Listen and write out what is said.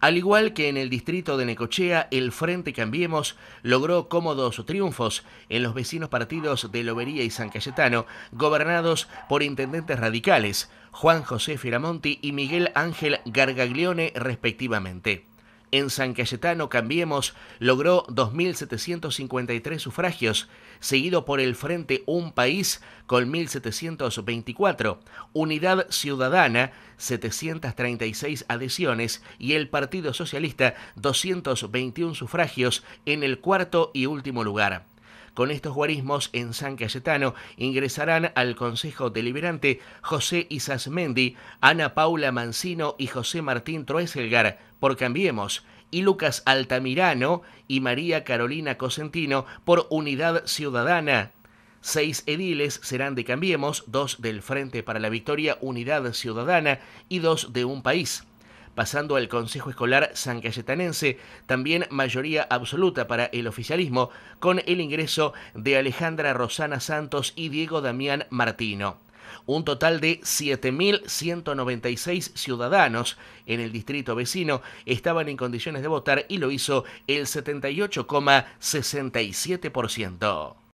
Al igual que en el distrito de Necochea, el Frente Cambiemos logró cómodos triunfos en los vecinos partidos de Lobería y San Cayetano, gobernados por intendentes radicales, Juan José Firamonti y Miguel Ángel Gargaglione respectivamente. En San Cayetano Cambiemos logró 2.753 sufragios, seguido por el Frente Un País con 1.724, Unidad Ciudadana 736 adhesiones y el Partido Socialista 221 sufragios en el cuarto y último lugar. Con estos guarismos en San Cayetano ingresarán al Consejo Deliberante José Isasmendi, Ana Paula Mancino y José Martín Troeselgar por Cambiemos y Lucas Altamirano y María Carolina Cosentino por Unidad Ciudadana. Seis ediles serán de Cambiemos, dos del Frente para la Victoria Unidad Ciudadana y dos de Un País pasando al Consejo Escolar San Cayetanense, también mayoría absoluta para el oficialismo, con el ingreso de Alejandra Rosana Santos y Diego Damián Martino un total de 7.196 ciudadanos en el distrito vecino estaban en condiciones de votar y lo hizo el 78,67%.